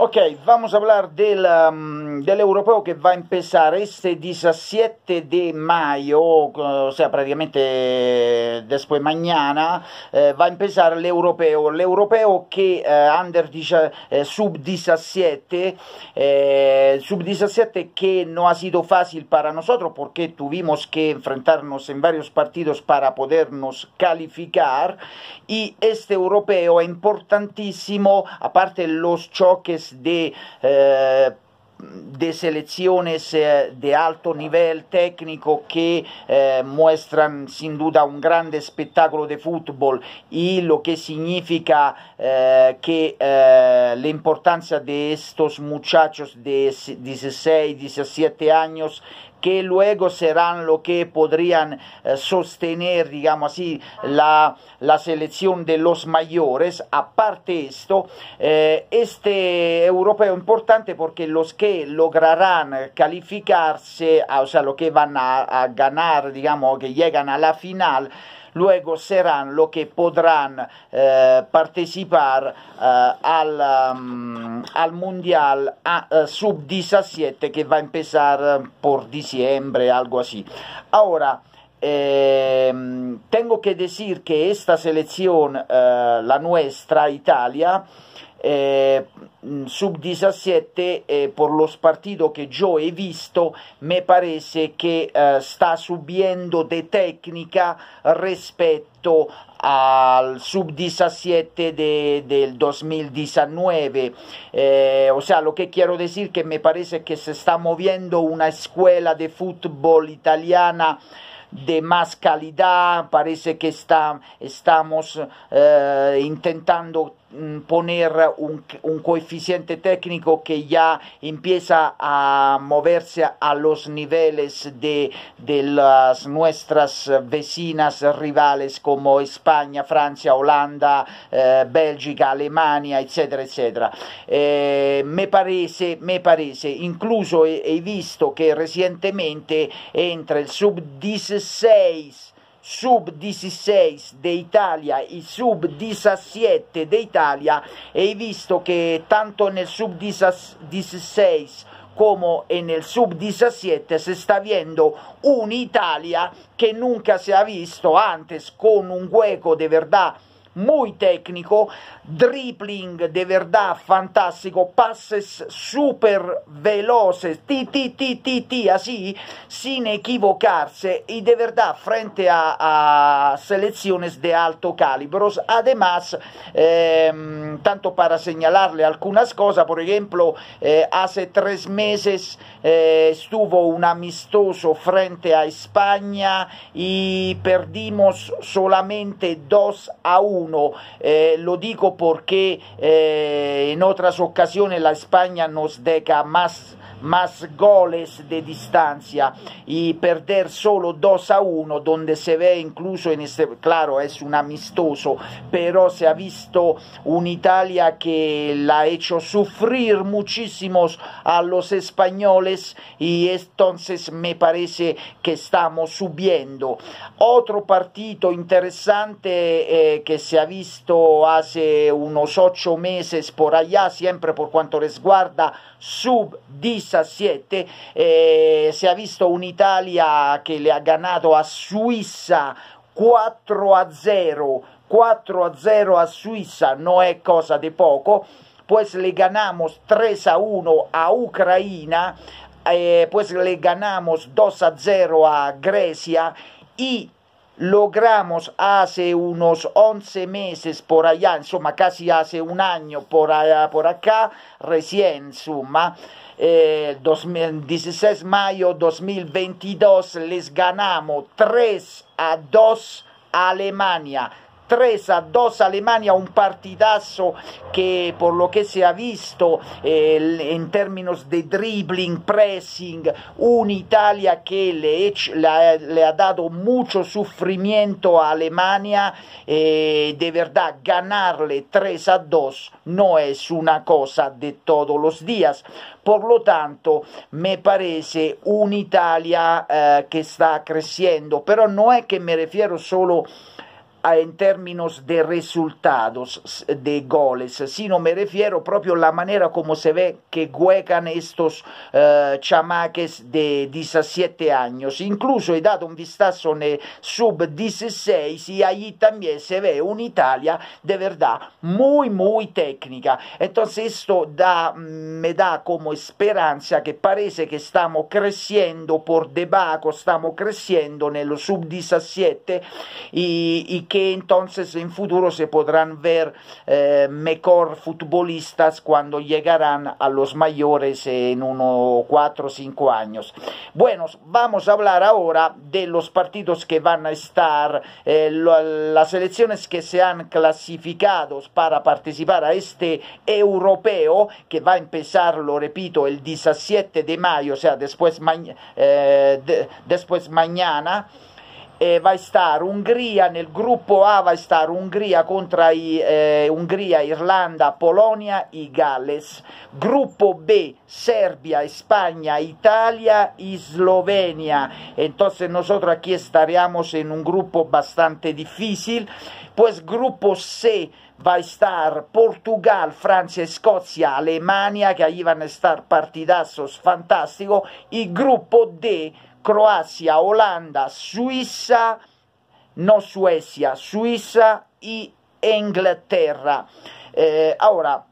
Ok, vamos a hablar del, um, del, europeo que va a empezar este 17 de mayo, o sea, prácticamente eh, después mañana, eh, va a empezar el europeo. El europeo que eh, under eh, sub 17, eh, sub 17 che non ha sido facile per noi perché tuvimos che enfrentarnos en vari partiti per podernos calificar E este europeo es importantísimo, aparte los choques Eh, de, selecciones eh, de alto nivel técnico que eh, muestran sin duda un gran espectáculo de fútbol y lo que significa que la importancia de estos muchachos de 16, 17 años que luego serán lo que podrían eh, sostener, digamos así, la, selección de los mayores. Aparte de esto, eh, este europeo es importante porque los que lograrán calificarse, ah, o sea, los que van a ganar, digamos, que llegan a la final, luego serán los que podrán eh, participar eh, al, um, al, Mundial uh, eh, Sub-17 que va a empezar eh, por diciembre, algo así. Ahora, eh, tengo que decir que esta selección, eh, la nuestra, Italia, eh, mm, sub-17 eh, por los partidos que yo he visto mi pare che eh, está subiendo de tecnica rispetto al sub-17 de, del 2019 o sea lo che quiero decir che mi pare che si sta moviendo una scuola di football italiana de más calidad parece que está, estamos eh, intentando Ponere un, un, coeficiente técnico que ya empieza a moverse a los niveles de, de las nuestras vecinas rivales come España, Francia, Holanda, eh, Bélgica, Alemania, eccetera, eccetera. Eh, me, parece, me parece, incluso he, visto che recientemente entra il sub 16 sub 16 d'Italia, i sub 17 d'Italia e visto che tanto nel sub 16 come nel sub 17 si sta viendo un'Italia che nunca si è visto antes con un hueco de verdad muy técnico, dribbling de verdad fantástico, pases super veloces, ti, así, sin equivocarse y de verdad frente a, selecciones de alto calibro. Además, em, tanto para señalarle algunas cosas, por ejemplo, eh, hace tres meses eh, estuvo un amistoso frente a España y perdimos solamente 2 a 1 eh, lo digo porque eh, en otras ocasiones la España nos deja más, más goles de distancia y perder solo 2 a 1 donde se ve incluso en este claro es un amistoso pero se ha visto una Italia que la ha hecho sufrir muchísimos a los españoles y entonces me parece que estamos subiendo otro partido interesante eh, que se ha visto hace unos ocho meses por allá, siempre por cuanto les guarda, sub 17. Eh, se ha visto un'Italia che le ha ganato a Suissa 4 a 0. 4 a 0 a Suissa no è cosa di poco, poi le ganamos 3 a 1 a Ucraina, eh, pues le ganamos 2 a 0 a Grecia e logramos hace unos 11 meses por allá, en suma casi hace un año por allá, por acá, recién, en eh, 16 mayo 2022 les ganamos 3 a 2 a Alemania. 3 a 2 Alemania, un partidazo que por lo que se ha visto en términos de dribbling, pressing, un Italia que le, ha dado mucho sufrimiento a Alemania, eh, de verdad ganarle 3 a 2 no es una cosa de todos los días. Por lo tanto, me parece un Italia eh, que está creciendo, pero no es que me refiero solo en términos de resultados de goles, sino me refiero a la manera como se ve que juegan estos eh, chamaques de 17 años. Incluso he dado un vistazo en sub-16 y allí también se ve una Italia de verdad muy, muy técnica. Entonces esto da, me da como esperanza que parece que estamos creciendo por debajo, estamos creciendo en el sub-17 que entonces en futuro se podrán ver eh, mejor futbolistas cuando llegarán a los mayores en unos cuatro o cinco años. Bueno, vamos a hablar ahora de los partidos que van a estar, eh, las elecciones que se han clasificado para participar a este europeo que va a empezar, lo repito, el 17 de mayo, o sea, después, eh, después mañana. eh, vai star Ungheria, nel gruppo A vai star Ungheria contro i, eh, Ungheria, Irlanda, Polonia, i Galles, gruppo B Serbia, Spagna, Italia y Slovenia. Entonces nosotros aquí estaríamos en un gruppo bastante difficile, pues gruppo C vai a estar Portugal, Francia, Escocia, Alemania, que ahí van a estar partidazos fantásticos, y grupo D Croazia, Holanda, Suissa, non Suecia, Suissa e Inghilterra. Eh, ora,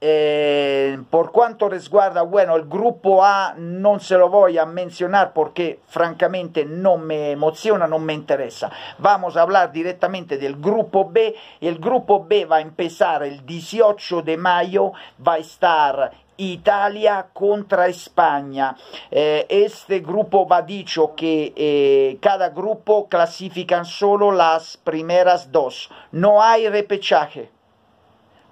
eh, por cuanto resguarda, bueno, el grupo A non se lo voglio menzionare perché francamente non mi emoziona, non mi interessa. Vamos a parlare direttamente del gruppo B. Il gruppo B va a empezar il 18 de mayo, va a estar Italia contra España. Eh, este grupo va dicho que eh, cada grupo clasifican solo las primeras dos. No hay repechaje.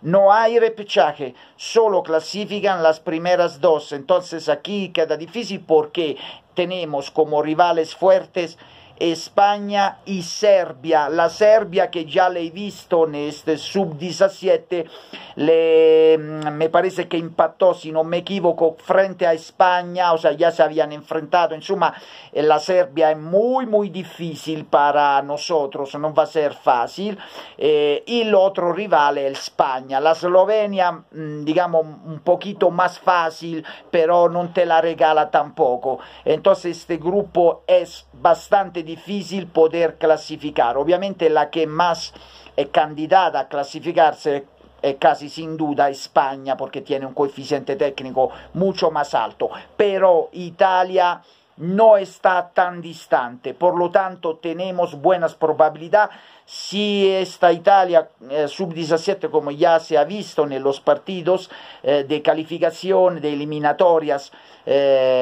No hay repechaje, solo clasifican las primeras dos. Entonces aquí queda difícil porque tenemos como rivales fuertes e Spagna y Serbia. La Serbia che già l'hai visto nel sub-17, le, me mm, parece que empató, si no me equivoco, frente a España, o sea, già se habían enfrentato. Insomma, eh, la Serbia è molto, molto difficile per noi, non va a essere facile. Eh, y rivale è Spagna. La Slovenia, mm, digamos, un poquito più facile, però non te la regala tampoco. Entonces, este grupo es bastante difícil poder clasificar. Obviamente la que más es eh, candidata a clasificarse es eh, casi sin duda España porque tiene un coeficiente técnico mucho más alto, pero Italia no está tan distante, por lo tanto tenemos buenas probabilidades. Si esta Italia eh, sub-17, como ya se ha visto en los partidos de calificación, de eliminatorias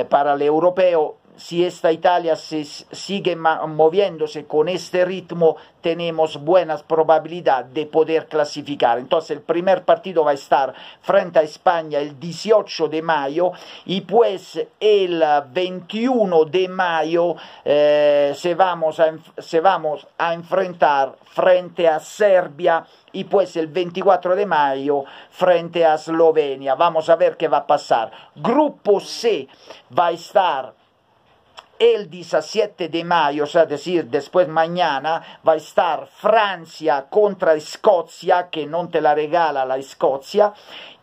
para el europeo, si esta Italia sigue moviéndose con este ritmo, tenemos buenas probabilidades de poder clasificar. Entonces el primer partido va a estar frente a España el 18 de mayo y pues el 21 de mayo eh, se, vamos a, se vamos a enfrentar frente a Serbia y pues el 24 de mayo frente a Eslovenia. Vamos a ver qué va a pasar. Grupo C va a estar el 17 de mayo, es decir, después mañana, va a estar Francia contra Escocia, que no te la regala la Escocia,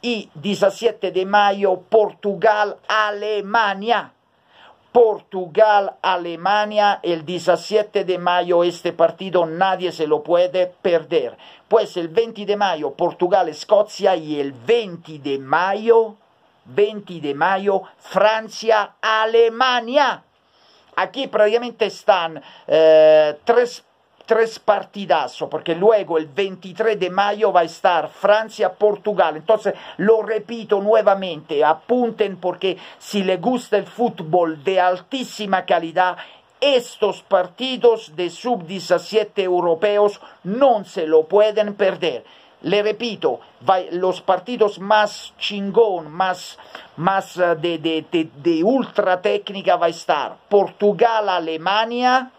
y 17 de mayo Portugal-Alemania. Portugal-Alemania el 17 de mayo. Este partido nadie se lo puede perder. Pues el 20 de mayo Portugal-Escocia y el 20 de mayo, 20 de mayo Francia-Alemania. Aquí prácticamente están eh, tres tres porque luego el 23 de mayo va a estar Francia-Portugal. Entonces, lo repito nuevamente, apunten porque si les gusta el fútbol de altísima calidad, estos partidos de sub-17 europeos no se lo pueden perder le repito, los partidos más chingón, más, más eh, de, de, ultra técnica va a estar Portugal, Alemania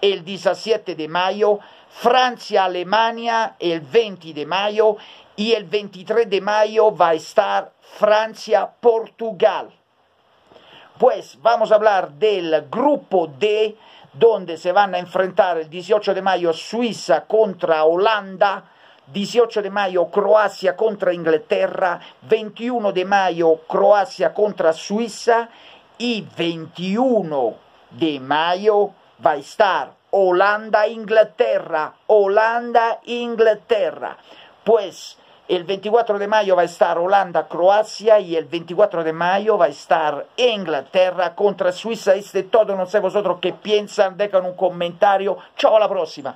el 17 de mayo, Francia, Alemania el 20 de mayo y el 23 de mayo va a estar Francia, Portugal. Pues vamos a hablar del grupo D, donde se van a enfrentar el 18 de mayo Suiza contra Holanda 18 di Maio Croazia contro Inghilterra, 21 di Maio Croazia contro Suissa e 21 De Maio vai star Olanda-Inghilterra, olanda inghilterra Pues el 24 di mayo va a estar Holanda-Croazia e il 24 di mayo va a estar Inglaterra contra Suiza. Es de todo, non sé vosotros qué piensan, dejan un commentario. Ciao, alla prossima!